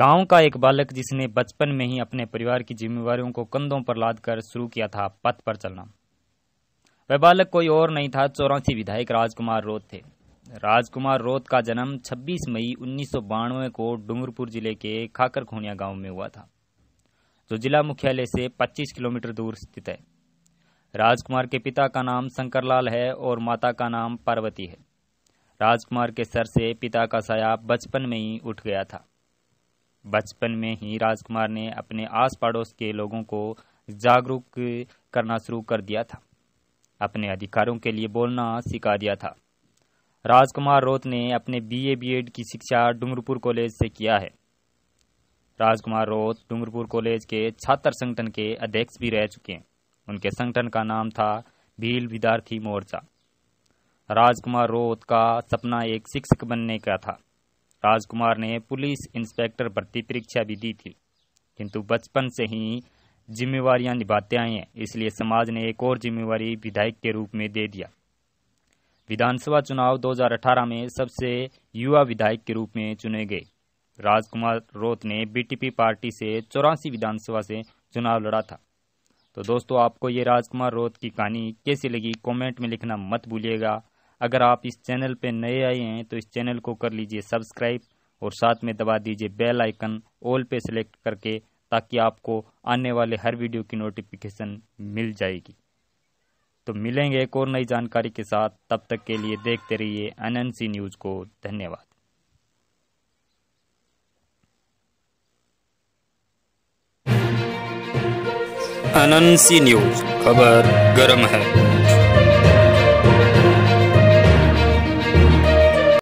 गांव का एक बालक जिसने बचपन में ही अपने परिवार की जिम्मेवारियों को कंधों पर लाद कर शुरू किया था पथ पर चलना वह बालक कोई और नहीं था चौरासी विधायक राजकुमार रोत थे राजकुमार रोत का जन्म 26 मई उन्नीस को डूंगरपुर जिले के खाकर खोनिया गांव में हुआ था जो जिला मुख्यालय से 25 किलोमीटर दूर स्थित है राजकुमार के पिता का नाम शंकरलाल है और माता का नाम पार्वती है राजकुमार के सर से पिता का साया बचपन में ही उठ गया था बचपन में ही राजकुमार ने अपने आस पड़ोस के लोगों को जागरूक करना शुरू कर दिया था अपने अधिकारों के लिए बोलना सिखा दिया था राजकुमार रोत ने अपने बीए बीएड की शिक्षा डूंगरपुर कॉलेज से किया है राजकुमार रोत डूंगरपुर कॉलेज के छात्र संगठन के अध्यक्ष भी रह चुके हैं उनके संगठन का नाम था भील विद्यार्थी मोर्चा राजकुमार रोत का सपना एक शिक्षक बनने का था राजकुमार ने पुलिस इंस्पेक्टर भर्ती परीक्षा भी दी थी किंतु बचपन से ही जिम्मेवार निभाते आए हैं इसलिए समाज ने एक और जिम्मेवारी विधायक के रूप में दे दिया विधानसभा चुनाव 2018 में सबसे युवा विधायक के रूप में चुने गए राजकुमार रोत ने बीटीपी पार्टी से चौरासी विधानसभा से चुनाव लड़ा था तो दोस्तों आपको ये राजकुमार रोत की कहानी कैसी लगी कमेंट में लिखना मत भूलिएगा अगर आप इस चैनल पर नए आए हैं तो इस चैनल को कर लीजिए सब्सक्राइब और साथ में दबा दीजिए बेल आइकन ऑल पे सिलेक्ट करके ताकि आपको आने वाले हर वीडियो की नोटिफिकेशन मिल जाएगी तो मिलेंगे एक और नई जानकारी के साथ तब तक के लिए देखते रहिए एनएनसी न्यूज़ को धन्यवाद अनंसी न्यूज़ खबर गर्म है